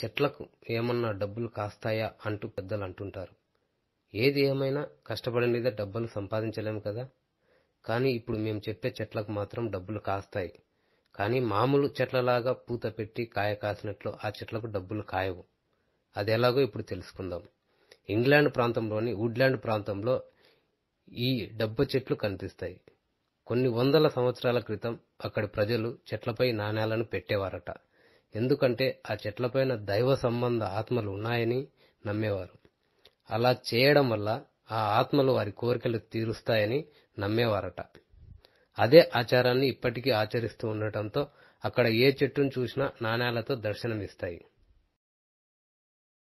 చెట్లకు ఏమన్నా డబ్బులు కాస్తాయా అంటూ పెద్దలు అంటుంటారు ఏది ఏమైనా కష్టపడినదే డబ్బులు సంపాదించలేము కదా కానీ ఇప్పుడు మేము చెప్పే చెట్లకు మాత్రం డబ్బులు కాస్తాయి కానీ మామూలు చెట్లలాగా పూత పెట్టి కాయ కాసినట్లు ఆ చెట్లకు డబ్బులు కాయవు అది ఎలాగో ఇప్పుడు తెలుసుకుందాం ఇంగ్లాండ్ ప్రాంతంలోని వుడ్లాండ్ ప్రాంతంలో ఈ డబ్బు చెట్లు కనిపిస్తాయి కొన్ని వందల సంవత్సరాల క్రితం అక్కడి ప్రజలు చెట్లపై నాణ్యాలను పెట్టేవారట ఎందుకంటే ఆ చెట్లపైన దైవ సంబంధ ఆత్మలు ఉన్నాయని నమ్మేవారు అలా చేయడం వల్ల ఆ ఆత్మలు వారి కోరికలు తీరుస్తాయని నమ్మేవారట అదే ఆచారాన్ని ఇప్పటికీ ఆచరిస్తూ ఉండటంతో అక్కడ ఏ చెట్టును చూసినా నాణేలతో దర్శనమిస్తాయి